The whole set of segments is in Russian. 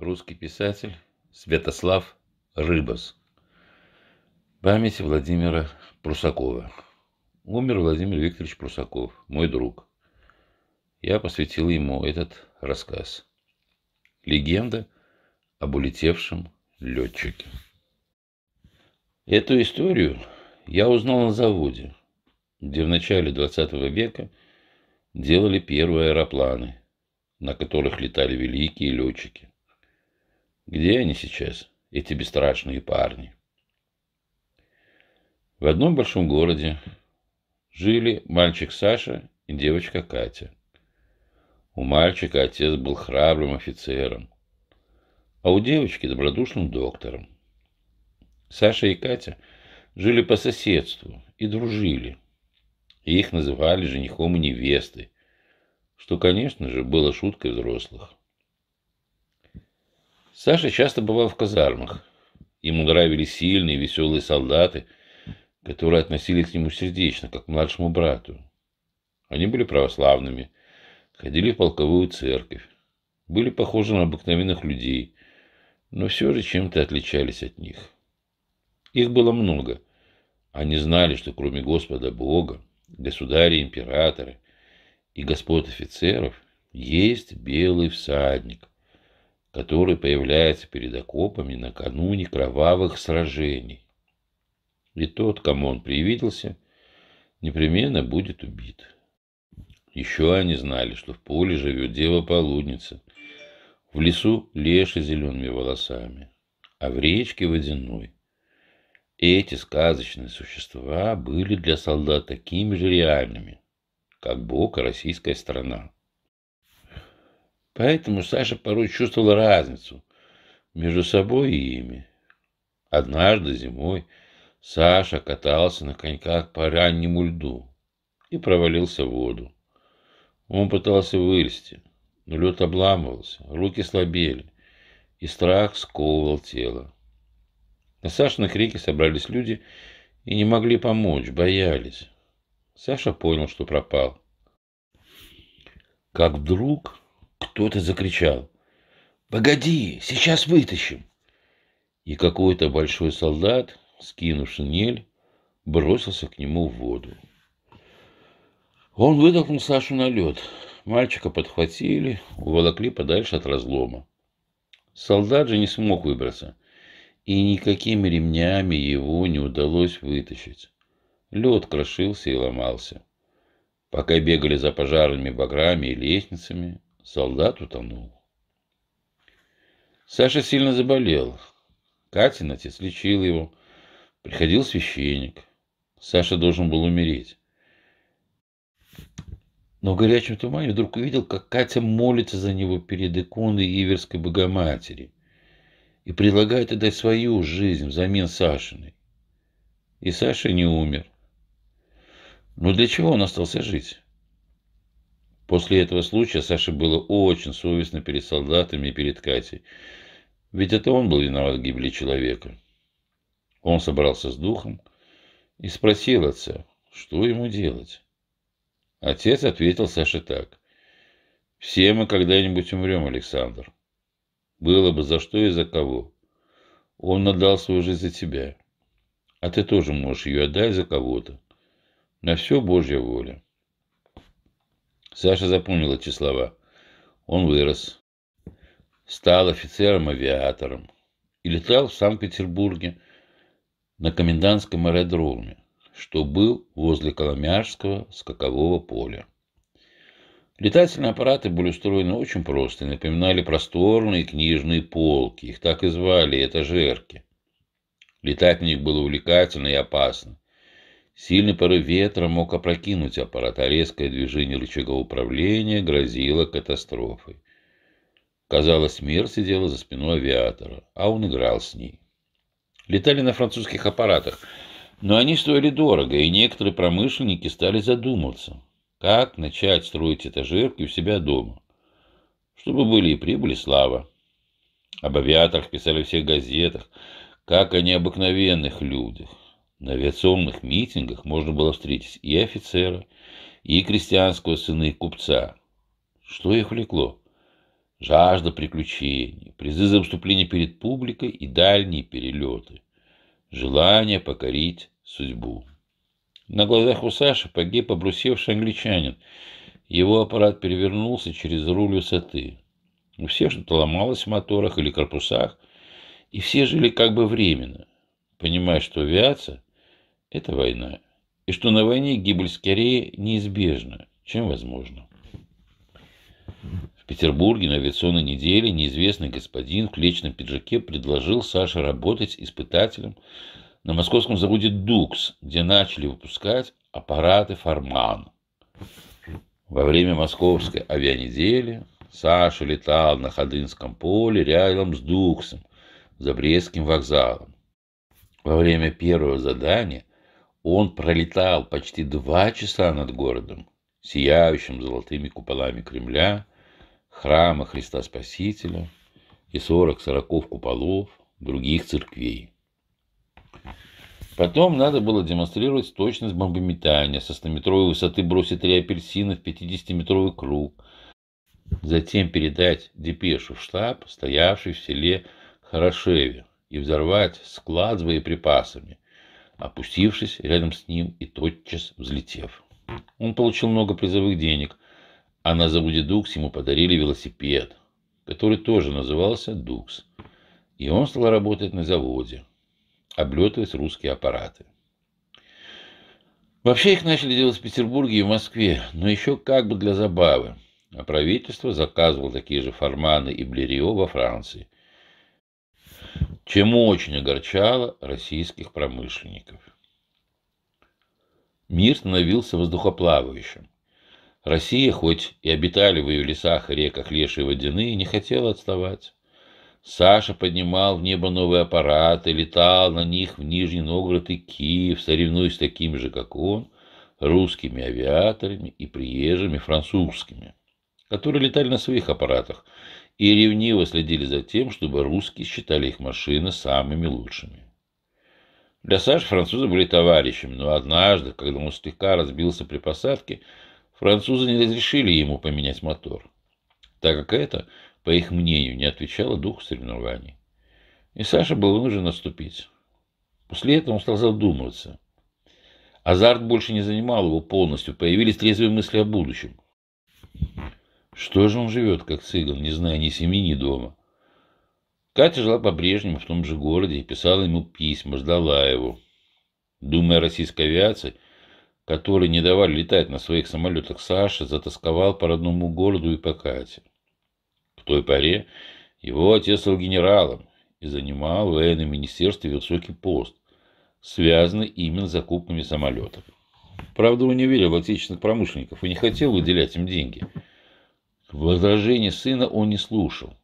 русский писатель Святослав Рыбас. Память Владимира Прусакова. Умер Владимир Викторович Прусаков, мой друг. Я посвятил ему этот рассказ. Легенда об улетевшем летчике. Эту историю я узнал на заводе, где в начале 20 века делали первые аэропланы, на которых летали великие летчики. Где они сейчас, эти бесстрашные парни? В одном большом городе жили мальчик Саша и девочка Катя. У мальчика отец был храбрым офицером, а у девочки добродушным доктором. Саша и Катя жили по соседству и дружили. их называли женихом и невестой, что, конечно же, было шуткой взрослых. Саша часто бывал в казармах. Ему нравились сильные, веселые солдаты, которые относились к нему сердечно, как к младшему брату. Они были православными, ходили в полковую церковь, были похожи на обыкновенных людей, но все же чем-то отличались от них. Их было много. Они знали, что кроме Господа Бога, государя императора и господ офицеров есть белый всадник – который появляется перед окопами накануне кровавых сражений. И тот, кому он привиделся, непременно будет убит. Еще они знали, что в поле живет дева-полудница, в лесу леший зелеными волосами, а в речке водяной. Эти сказочные существа были для солдат такими же реальными, как Бог и российская страна. Поэтому Саша порой чувствовал разницу между собой и ими. Однажды зимой Саша катался на коньках по раннему льду и провалился в воду. Он пытался вылезти, но лед обламывался, руки слабели, и страх сковывал тело. На Сашиных реке собрались люди и не могли помочь, боялись. Саша понял, что пропал. Как вдруг кто-то закричал. «Погоди, сейчас вытащим!» И какой-то большой солдат, скинув шинель, бросился к нему в воду. Он выдохнул Сашу на лед. Мальчика подхватили, уволокли подальше от разлома. Солдат же не смог выбраться, и никакими ремнями его не удалось вытащить. Лед крошился и ломался. Пока бегали за пожарными баграми и лестницами, Солдат утонул. Саша сильно заболел. Катин отец лечил его. Приходил священник. Саша должен был умереть. Но в горячем тумане вдруг увидел, как Катя молится за него перед иконой Иверской Богоматери и предлагает отдать свою жизнь взамен Сашиной. И Саша не умер. Но для чего он остался жить? После этого случая Саше было очень совестно перед солдатами и перед Катей. Ведь это он был виноват в гибели человека. Он собрался с духом и спросил отца, что ему делать. Отец ответил Саше так. «Все мы когда-нибудь умрем, Александр. Было бы за что и за кого. Он отдал свою жизнь за тебя. А ты тоже можешь ее отдать за кого-то. На все Божья воля». Саша запомнил эти слова. Он вырос, стал офицером-авиатором и летал в Санкт-Петербурге на комендантском аэродроме, что был возле Коломяжского скакового поля. Летательные аппараты были устроены очень просто и напоминали просторные книжные полки. Их так и звали – этажерки. Летать в них было увлекательно и опасно. Сильный порыв ветра мог опрокинуть аппарат, а резкое движение рычага управления грозило катастрофой. Казалось, мир сидел за спиной авиатора, а он играл с ней. Летали на французских аппаратах, но они стоили дорого, и некоторые промышленники стали задумываться, как начать строить этажерки у себя дома, чтобы были и прибыль, и слава. Об авиаторах писали в всех газетах, как о необыкновенных людях. На авиационных митингах можно было встретить и офицера, и крестьянского сына, и купца. Что их влекло? Жажда приключений, призы за выступление перед публикой и дальние перелеты. Желание покорить судьбу. На глазах у Саши погиб обрусевший англичанин. Его аппарат перевернулся через руль высоты. У всех что-то ломалось в моторах или корпусах, и все жили как бы временно, понимая, что авиация – это война, и что на войне гибель скорее неизбежна, чем возможно. В Петербурге на авиационной неделе неизвестный господин в клетчном пиджаке предложил Саше работать испытателем на московском заводе «Дукс», где начали выпускать аппараты «Фарман». Во время московской авианедели Саша летал на Ходынском поле рядом с «Дуксом» за Брестским вокзалом. Во время первого задания он пролетал почти два часа над городом, сияющим золотыми куполами Кремля, храма Христа Спасителя и сорок сороков куполов других церквей. Потом надо было демонстрировать точность бомбометания, со 100 высоты бросить три апельсина в 50-метровый круг, затем передать депешу в штаб, стоявший в селе Хорошеве, и взорвать склад с боеприпасами, опустившись рядом с ним и тотчас взлетев. Он получил много призовых денег, а на заводе Дукс ему подарили велосипед, который тоже назывался Дукс. И он стал работать на заводе, облетывать русские аппараты. Вообще их начали делать в Петербурге и в Москве, но еще как бы для забавы. А правительство заказывало такие же форманы и блерио во Франции – чем очень огорчало российских промышленников. Мир становился воздухоплавающим. Россия, хоть и обитали в ее лесах и реках леши и водяные, не хотела отставать. Саша поднимал в небо новые аппараты, летал на них в Нижний Новгород и Киев, соревнуясь с такими же, как он, русскими авиаторами и приезжими французскими, которые летали на своих аппаратах и ревниво следили за тем, чтобы русские считали их машины самыми лучшими. Для Саши французы были товарищами, но однажды, когда он слегка разбился при посадке, французы не разрешили ему поменять мотор, так как это, по их мнению, не отвечало духу соревнований. И Саша был вынужден отступить. После этого он стал задумываться. Азарт больше не занимал его полностью, появились трезвые мысли о будущем. Что же он живет, как цыган, не зная ни семьи, ни дома? Катя жила по-прежнему в том же городе и писала ему письма, ждала его. Думая о российской авиации, которой не давали летать на своих самолетах, Саша затасковал по родному городу и по Кате. В той поре его отец стал генералом и занимал в военном министерстве высокий пост, связанный именно с закупками самолетов. Правда, он не верил в отечественных промышленников и не хотел выделять им деньги – Возражений сына он не слушал.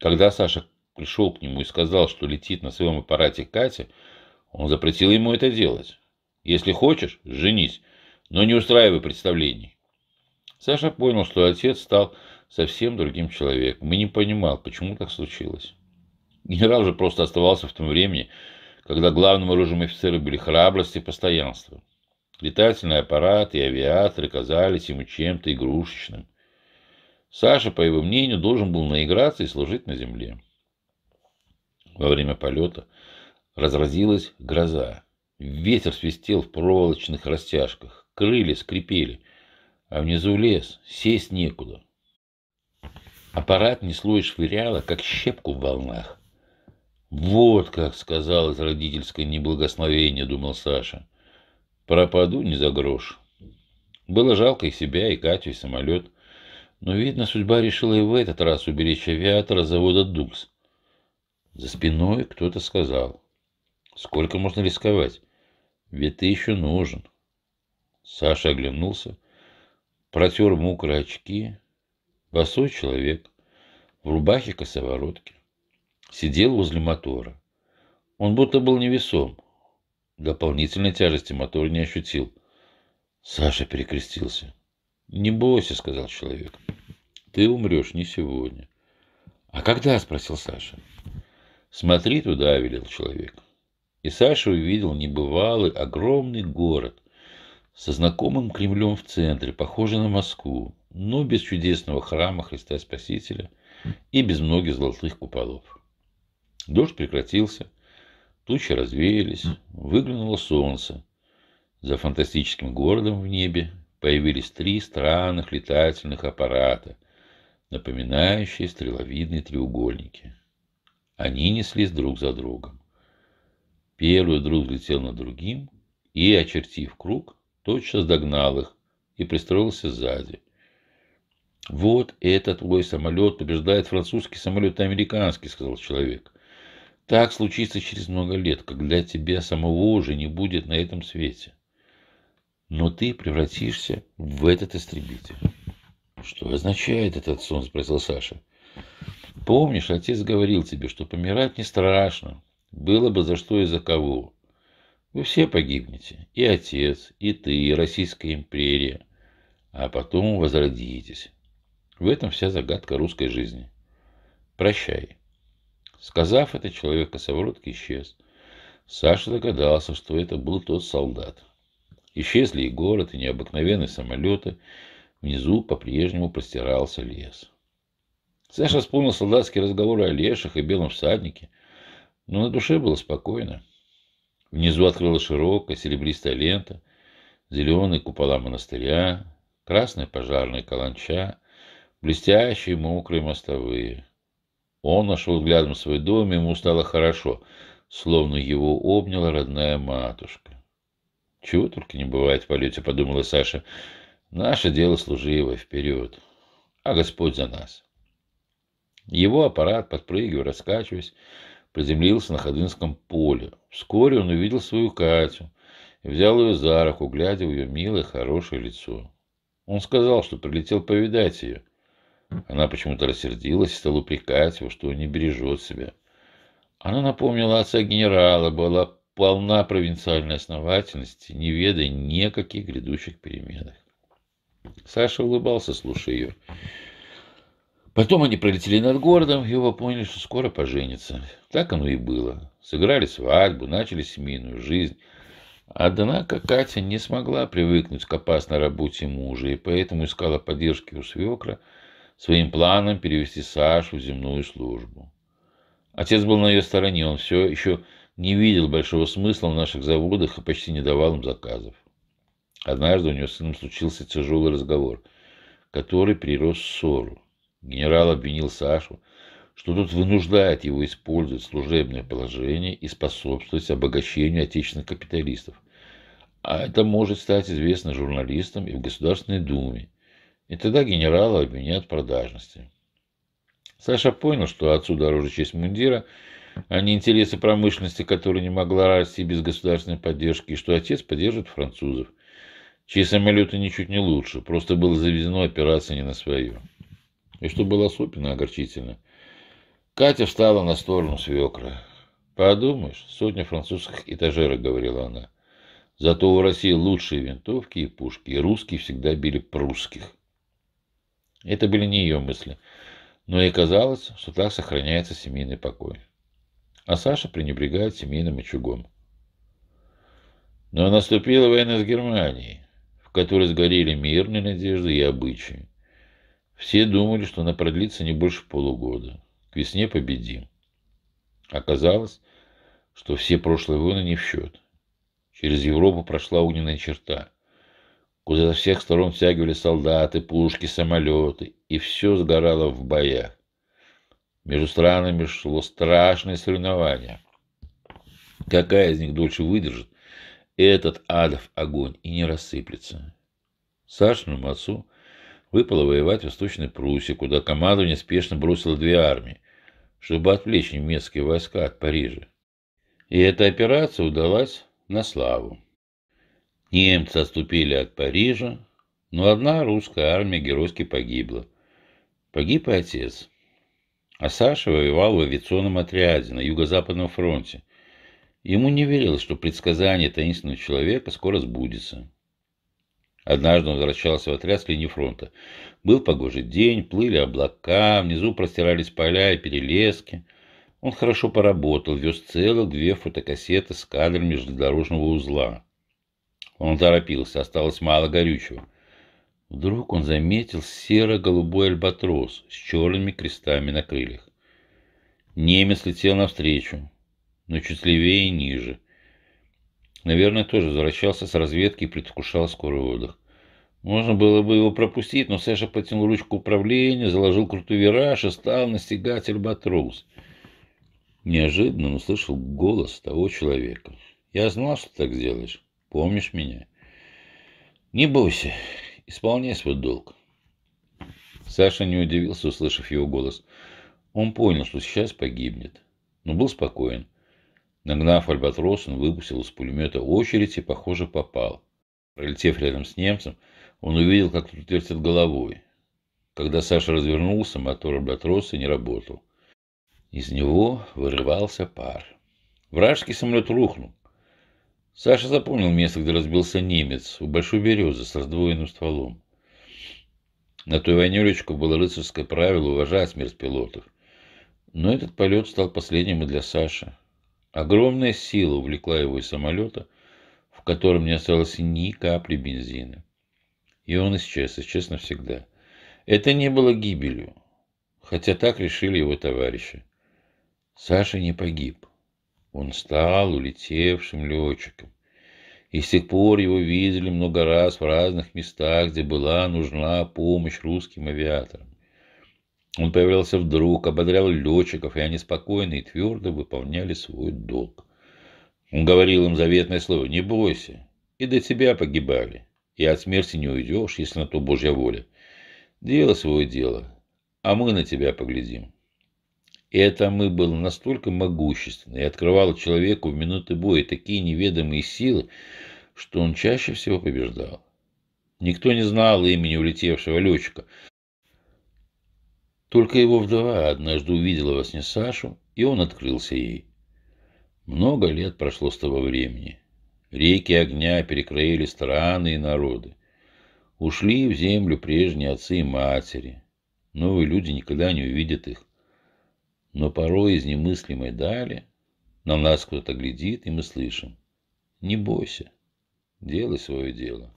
Когда Саша пришел к нему и сказал, что летит на своем аппарате Катя, он запретил ему это делать. «Если хочешь, женись, но не устраивай представлений». Саша понял, что отец стал совсем другим человеком и не понимал, почему так случилось. Генерал же просто оставался в том времени, когда главным оружием офицера были храбрость и постоянство. Летательный аппарат и авиаторы казались ему чем-то игрушечным. Саша, по его мнению, должен был наиграться и служить на земле. Во время полета разразилась гроза. Ветер свистел в проволочных растяжках, крылья скрипели, а внизу лес, сесть некуда. Аппарат несло и швыряло, как щепку в волнах. «Вот как!» — сказал из родительское неблагословение, — думал Саша. «Пропаду не за грош». Было жалко и себя, и Катю, и самолет — но, видно, судьба решила и в этот раз уберечь авиатора завода «Дукс». За спиной кто-то сказал. «Сколько можно рисковать? Ведь ты еще нужен». Саша оглянулся, протер мокрые очки. Босой человек, в рубахе косоворотки, сидел возле мотора. Он будто был невесом. Дополнительной тяжести мотор не ощутил. Саша перекрестился. «Не бойся», — сказал человек. «Ты умрешь не сегодня». «А когда?» — спросил Саша. «Смотри туда», — велел человек. И Саша увидел небывалый огромный город со знакомым Кремлем в центре, похожий на Москву, но без чудесного храма Христа Спасителя и без многих золотых куполов. Дождь прекратился, тучи развеялись, выглянуло солнце. За фантастическим городом в небе появились три странных летательных аппарата, напоминающие стреловидные треугольники. Они неслись друг за другом. Первый друг взлетел над другим и, очертив круг, тотчас догнал их и пристроился сзади. «Вот этот твой самолет побеждает французский самолет и американский», — сказал человек. «Так случится через много лет, когда тебя самого уже не будет на этом свете» но ты превратишься в этот истребитель. Что означает этот сон, спросил Саша. Помнишь, отец говорил тебе, что помирать не страшно, было бы за что и за кого. Вы все погибнете, и отец, и ты, и Российская империя, а потом возродитесь. В этом вся загадка русской жизни. Прощай. Сказав это, человек косоворотки исчез. Саша догадался, что это был тот солдат, Исчезли и город, и необыкновенные самолеты. Внизу по-прежнему простирался лес. Саша вспомнил солдатские разговоры о леших и белом всаднике, но на душе было спокойно. Внизу открылась широкая серебристая лента, зеленые купола монастыря, красная пожарная каланча, блестящие мокрые мостовые. Он нашел взглядом свой дом, и ему стало хорошо, словно его обняла родная матушка. «Чего только не бывает в полете», — подумала Саша. «Наше дело служивое, вперед, а Господь за нас». Его аппарат, подпрыгивая, раскачиваясь, приземлился на Ходынском поле. Вскоре он увидел свою Катю и взял ее за руку, глядя в ее милое, хорошее лицо. Он сказал, что прилетел повидать ее. Она почему-то рассердилась и стала упрекать его, что он не бережет себя. Она напомнила отца генерала, была полна провинциальной основательности, не ведая никаких грядущих переменах. Саша улыбался, слушая ее. Потом они пролетели над городом, и оба поняли, что скоро поженятся. Так оно и было. Сыграли свадьбу, начали семейную жизнь. Однако Катя не смогла привыкнуть к опасной работе мужа, и поэтому искала поддержки у свекра своим планом перевести Сашу в земную службу. Отец был на ее стороне, он все еще не видел большого смысла в наших заводах и почти не давал им заказов. Однажды у него с сыном случился тяжелый разговор, который прирос в ссору. Генерал обвинил Сашу, что тот вынуждает его использовать служебное положение и способствовать обогащению отечественных капиталистов. А это может стать известно журналистам и в Государственной Думе. И тогда генерала обвинят в продажности. Саша понял, что отцу дороже честь мундира – а не интересы промышленности, которая не могла расти без государственной поддержки, и что отец поддерживает французов, чьи самолеты ничуть не лучше, просто было завезено операция не на свое. И что было особенно огорчительно, Катя встала на сторону свекра. «Подумаешь, сотня французских этажерок», — говорила она. «Зато у России лучшие винтовки и пушки, и русские всегда били прусских». Это были не ее мысли, но ей казалось, что так сохраняется семейный покой а Саша пренебрегает семейным очагом. Но наступила война с Германией, в которой сгорели мирные надежды и обычаи. Все думали, что она продлится не больше полугода. К весне победим. Оказалось, что все прошлые войны не в счет. Через Европу прошла огненная черта, куда со всех сторон тягивали солдаты, пушки, самолеты, и все сгорало в боях. Между странами шло страшное соревнование. Какая из них дольше выдержит этот адов огонь и не рассыплется? Сашиному отцу выпало воевать в Восточной Пруссии, куда командование спешно бросило две армии, чтобы отвлечь немецкие войска от Парижа. И эта операция удалась на славу. Немцы отступили от Парижа, но одна русская армия геройски погибла. Погиб и отец. А Саша воевал в авиационном отряде на Юго-Западном фронте. Ему не верилось, что предсказание таинственного человека скоро сбудется. Однажды он возвращался в отряд с линии фронта. Был погожий день, плыли облака, внизу простирались поля и перелески. Он хорошо поработал, вез целых две фотокассеты с кадрами железнодорожного узла. Он торопился, осталось мало горючего – Вдруг он заметил серо-голубой альбатрос с черными крестами на крыльях. Немец летел навстречу, но чуть левее и ниже. Наверное, тоже возвращался с разведки и предвкушал скорый отдых. Можно было бы его пропустить, но Саша потянул ручку управления, заложил крутой вираж и стал настигать альбатрос. Неожиданно он услышал голос того человека. «Я знал, что так делаешь. Помнишь меня?» «Не бойся, Исполняй свой долг. Саша не удивился, услышав его голос. Он понял, что сейчас погибнет, но был спокоен. Нагнав альбатрос, он выпустил из пулемета очередь и, похоже, попал. Пролетев рядом с немцем, он увидел, как тот вертит головой. Когда Саша развернулся, мотор альбатроса не работал. Из него вырывался пар. Вражеский самолет рухнул. Саша запомнил место, где разбился немец, у большой березы с раздвоенным стволом. На той войне Лечку было рыцарское правило уважать смерть пилотов. Но этот полет стал последним и для Саши. Огромная сила увлекла его из самолета, в котором не осталось ни капли бензина. И он исчез, исчез навсегда. Это не было гибелью, хотя так решили его товарищи. Саша не погиб. Он стал улетевшим летчиком. И с тех пор его видели много раз в разных местах, где была нужна помощь русским авиаторам. Он появлялся вдруг, ободрял летчиков, и они спокойно и твердо выполняли свой долг. Он говорил им заветное слово «Не бойся, и до тебя погибали, и от смерти не уйдешь, если на то Божья воля. Дело свое дело, а мы на тебя поглядим». И это мы был настолько могущественно и открывало человеку в минуты боя такие неведомые силы, что он чаще всего побеждал. Никто не знал имени улетевшего летчика. Только его вдова однажды увидела во сне Сашу, и он открылся ей. Много лет прошло с того времени. Реки огня перекроили страны и народы. Ушли в землю прежние отцы и матери. Новые люди никогда не увидят их. Но порой из немыслимой дали на нас кто-то глядит, и мы слышим. Не бойся, делай свое дело.